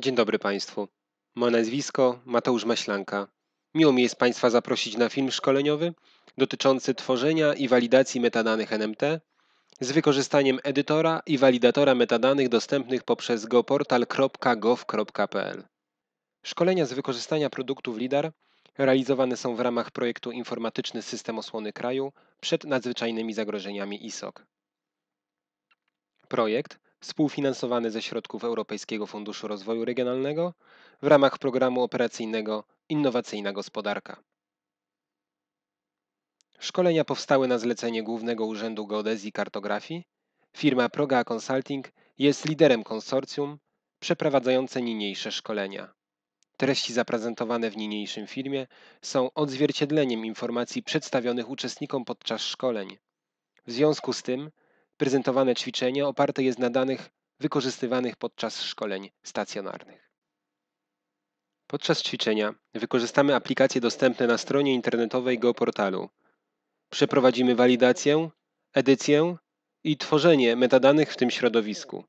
Dzień dobry Państwu. Moje nazwisko Mateusz Maślanka. Miło mi jest Państwa zaprosić na film szkoleniowy dotyczący tworzenia i walidacji metadanych NMT z wykorzystaniem edytora i walidatora metadanych dostępnych poprzez goportal.gov.pl. Szkolenia z wykorzystania produktów LIDAR realizowane są w ramach projektu Informatyczny System Osłony Kraju przed nadzwyczajnymi zagrożeniami ISOC. Projekt współfinansowany ze środków Europejskiego Funduszu Rozwoju Regionalnego w ramach programu operacyjnego Innowacyjna Gospodarka. Szkolenia powstały na zlecenie Głównego Urzędu Geodezji i Kartografii. Firma Proga Consulting jest liderem konsorcjum przeprowadzające niniejsze szkolenia. Treści zaprezentowane w niniejszym filmie są odzwierciedleniem informacji przedstawionych uczestnikom podczas szkoleń. W związku z tym Prezentowane ćwiczenie oparte jest na danych wykorzystywanych podczas szkoleń stacjonarnych. Podczas ćwiczenia wykorzystamy aplikacje dostępne na stronie internetowej geoportalu. Przeprowadzimy walidację, edycję i tworzenie metadanych w tym środowisku.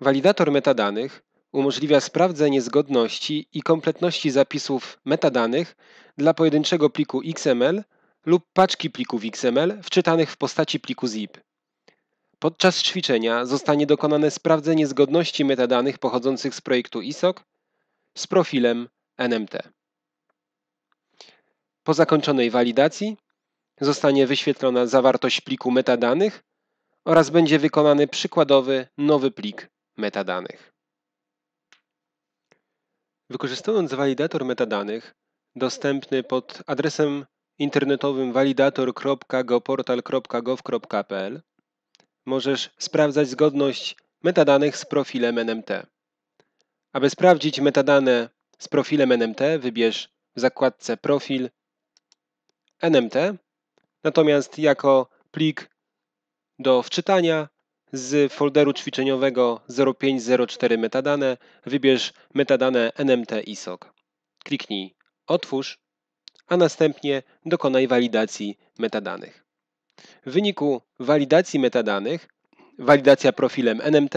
Walidator metadanych umożliwia sprawdzenie zgodności i kompletności zapisów metadanych dla pojedynczego pliku XML lub paczki plików XML wczytanych w postaci pliku ZIP. Podczas ćwiczenia zostanie dokonane sprawdzenie zgodności metadanych pochodzących z projektu ISOC z profilem NMT. Po zakończonej walidacji zostanie wyświetlona zawartość pliku metadanych oraz będzie wykonany przykładowy nowy plik metadanych. Wykorzystując walidator metadanych dostępny pod adresem internetowym walidator.goportal.gov.pl możesz sprawdzać zgodność metadanych z profilem NMT. Aby sprawdzić metadane z profilem NMT, wybierz w zakładce Profil NMT, natomiast jako plik do wczytania z folderu ćwiczeniowego 0504 metadane wybierz metadane NMT ISOC. Kliknij Otwórz, a następnie dokonaj walidacji metadanych. W wyniku walidacji metadanych, walidacja profilem NMT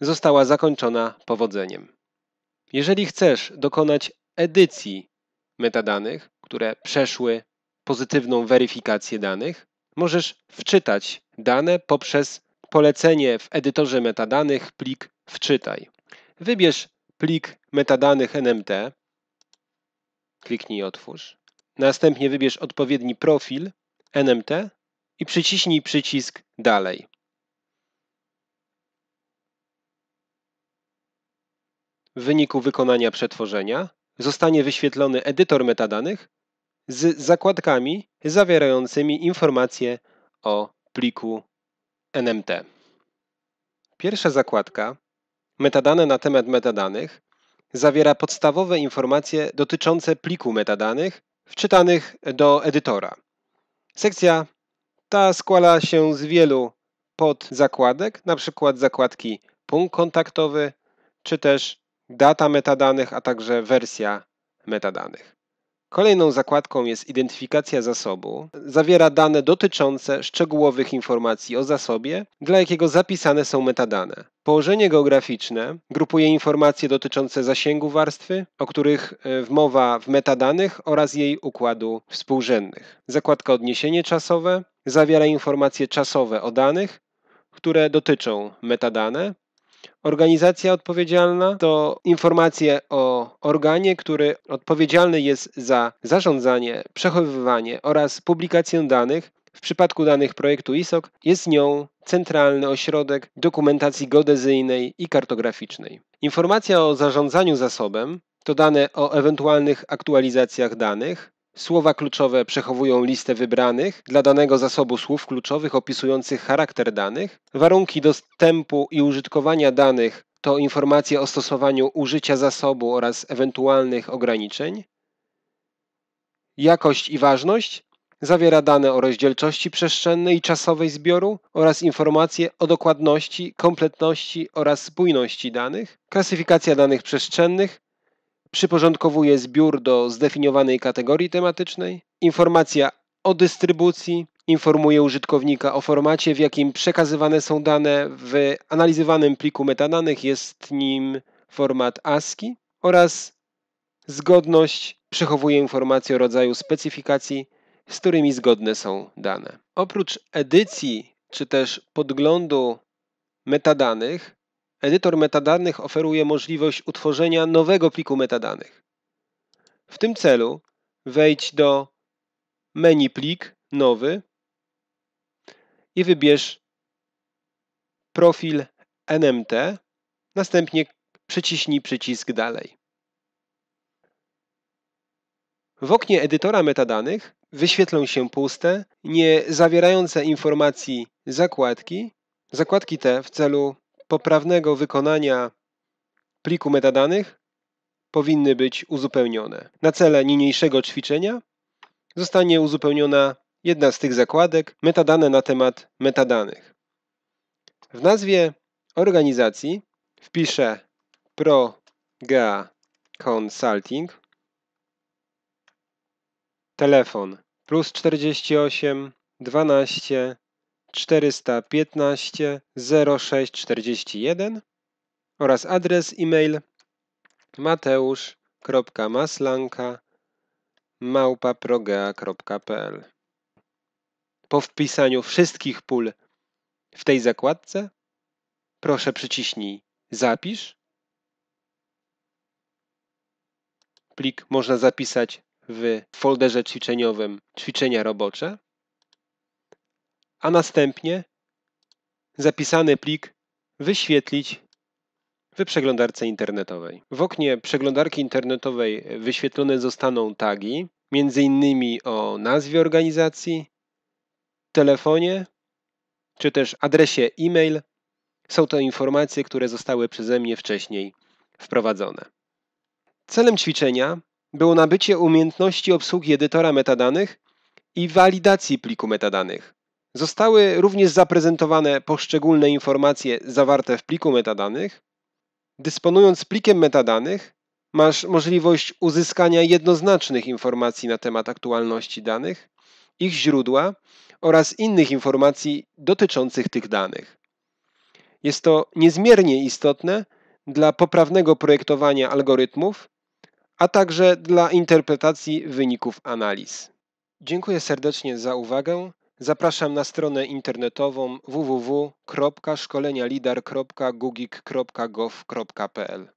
została zakończona powodzeniem. Jeżeli chcesz dokonać edycji metadanych, które przeszły pozytywną weryfikację danych, możesz wczytać dane poprzez polecenie w edytorze metadanych plik wczytaj. Wybierz plik metadanych NMT, kliknij otwórz. Następnie wybierz odpowiedni profil NMT i przyciśnij przycisk Dalej. W wyniku wykonania przetworzenia zostanie wyświetlony edytor metadanych z zakładkami zawierającymi informacje o pliku NMT. Pierwsza zakładka, metadane na temat metadanych, zawiera podstawowe informacje dotyczące pliku metadanych wczytanych do edytora. Sekcja ta składa się z wielu podzakładek, na przykład zakładki punkt kontaktowy, czy też data metadanych, a także wersja metadanych. Kolejną zakładką jest identyfikacja zasobu. Zawiera dane dotyczące szczegółowych informacji o zasobie, dla jakiego zapisane są metadane. Położenie geograficzne grupuje informacje dotyczące zasięgu warstwy, o których e, mowa w metadanych oraz jej układu współrzędnych. Zakładka odniesienie czasowe zawiera informacje czasowe o danych, które dotyczą metadane Organizacja odpowiedzialna to informacje o organie, który odpowiedzialny jest za zarządzanie, przechowywanie oraz publikację danych. W przypadku danych projektu ISOC jest nią Centralny Ośrodek Dokumentacji Geodezyjnej i Kartograficznej. Informacja o zarządzaniu zasobem to dane o ewentualnych aktualizacjach danych, Słowa kluczowe przechowują listę wybranych dla danego zasobu słów kluczowych opisujących charakter danych. Warunki dostępu i użytkowania danych to informacje o stosowaniu użycia zasobu oraz ewentualnych ograniczeń. Jakość i ważność zawiera dane o rozdzielczości przestrzennej i czasowej zbioru oraz informacje o dokładności, kompletności oraz spójności danych. Klasyfikacja danych przestrzennych przyporządkowuje zbiór do zdefiniowanej kategorii tematycznej, informacja o dystrybucji, informuje użytkownika o formacie, w jakim przekazywane są dane, w analizowanym pliku metadanych jest nim format ASCII oraz zgodność przechowuje informacje o rodzaju specyfikacji, z którymi zgodne są dane. Oprócz edycji czy też podglądu metadanych, Edytor metadanych oferuje możliwość utworzenia nowego pliku metadanych. W tym celu wejdź do menu plik nowy i wybierz profil NMT, następnie przyciśnij przycisk dalej. W oknie edytora metadanych wyświetlą się puste, nie zawierające informacji zakładki, zakładki te w celu poprawnego wykonania pliku metadanych powinny być uzupełnione. Na cele niniejszego ćwiczenia zostanie uzupełniona jedna z tych zakładek metadane na temat metadanych. W nazwie organizacji wpiszę ProGA Consulting, telefon plus 48 12 415 41 oraz adres e-mail mateusz.maslanka.małpaprogea.pl Po wpisaniu wszystkich pól w tej zakładce proszę przyciśnij Zapisz. Plik można zapisać w folderze ćwiczeniowym ćwiczenia robocze a następnie zapisany plik wyświetlić w przeglądarce internetowej. W oknie przeglądarki internetowej wyświetlone zostaną tagi, m.in. o nazwie organizacji, telefonie czy też adresie e-mail. Są to informacje, które zostały przeze mnie wcześniej wprowadzone. Celem ćwiczenia było nabycie umiejętności obsługi edytora metadanych i walidacji pliku metadanych. Zostały również zaprezentowane poszczególne informacje zawarte w pliku metadanych. Dysponując plikiem metadanych, masz możliwość uzyskania jednoznacznych informacji na temat aktualności danych, ich źródła oraz innych informacji dotyczących tych danych. Jest to niezmiernie istotne dla poprawnego projektowania algorytmów, a także dla interpretacji wyników analiz. Dziękuję serdecznie za uwagę. Zapraszam na stronę internetową www.szkolenialidar.gugik.gov.pl